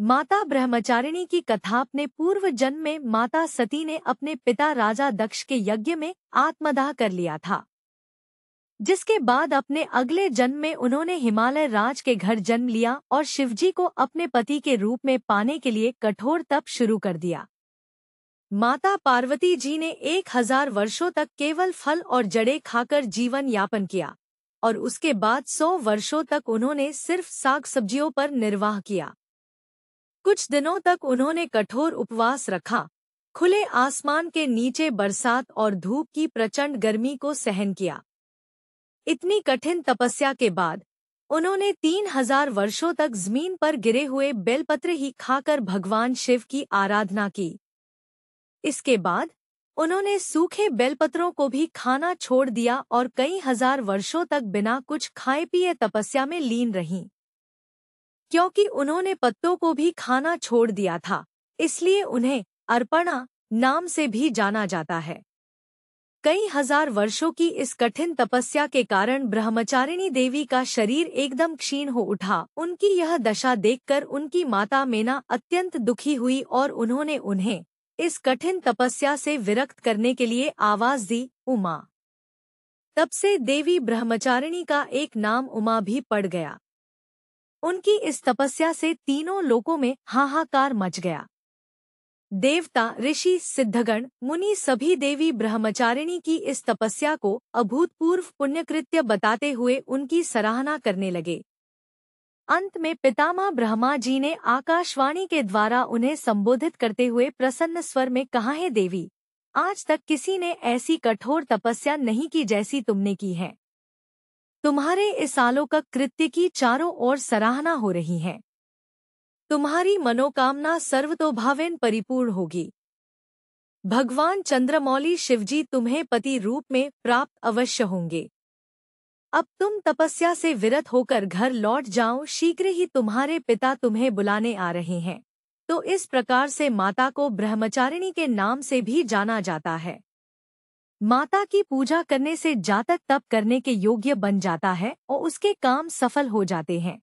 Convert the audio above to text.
माता ब्रह्मचारिणी की कथा अपने पूर्व जन्म में माता सती ने अपने पिता राजा दक्ष के यज्ञ में आत्मदाह कर लिया था जिसके बाद अपने अगले जन्म में उन्होंने हिमालय राज के घर जन्म लिया और शिवजी को अपने पति के रूप में पाने के लिए कठोर तप शुरू कर दिया माता पार्वती जी ने एक हजार वर्षों तक केवल फल और जड़े खाकर जीवन यापन किया और उसके बाद सौ वर्षों तक उन्होंने सिर्फ साग सब्जियों पर निर्वाह किया कुछ दिनों तक उन्होंने कठोर उपवास रखा खुले आसमान के नीचे बरसात और धूप की प्रचंड गर्मी को सहन किया इतनी कठिन तपस्या के बाद उन्होंने तीन हजार वर्षों तक जमीन पर गिरे हुए बेलपत्र ही खाकर भगवान शिव की आराधना की इसके बाद उन्होंने सूखे बेलपत्रों को भी खाना छोड़ दिया और कई हजार वर्षों तक बिना कुछ खाए पिए तपस्या में लीन रहीं क्योंकि उन्होंने पत्तों को भी खाना छोड़ दिया था इसलिए उन्हें अर्पणा नाम से भी जाना जाता है कई हजार वर्षों की इस कठिन तपस्या के कारण ब्रह्मचारिणी देवी का शरीर एकदम क्षीण हो उठा उनकी यह दशा देखकर उनकी माता मेना अत्यंत दुखी हुई और उन्होंने उन्हें इस कठिन तपस्या से विरक्त करने के लिए आवाज दी उमा तब से देवी ब्रह्मचारिणी का एक नाम उमा भी पड़ गया उनकी इस तपस्या से तीनों लोकों में हाहाकार मच गया देवता ऋषि सिद्धगण मुनि सभी देवी ब्रह्मचारिणी की इस तपस्या को अभूतपूर्व पुण्यकृत्य बताते हुए उनकी सराहना करने लगे अंत में पितामा ब्रह्मा जी ने आकाशवाणी के द्वारा उन्हें संबोधित करते हुए प्रसन्न स्वर में कहा है देवी आज तक किसी ने ऐसी कठोर तपस्या नहीं की जैसी तुमने की है तुम्हारे इस अलौकिक कृत्य की चारों ओर सराहना हो रही है तुम्हारी मनोकामना सर्वतोभावेन परिपूर्ण होगी भगवान चंद्रमौली शिवजी तुम्हें पति रूप में प्राप्त अवश्य होंगे अब तुम तपस्या से विरत होकर घर लौट जाओ शीघ्र ही तुम्हारे पिता तुम्हें बुलाने आ रहे हैं तो इस प्रकार से माता को ब्रह्मचारिणी के नाम से भी जाना जाता है माता की पूजा करने से जातक तप करने के योग्य बन जाता है और उसके काम सफल हो जाते हैं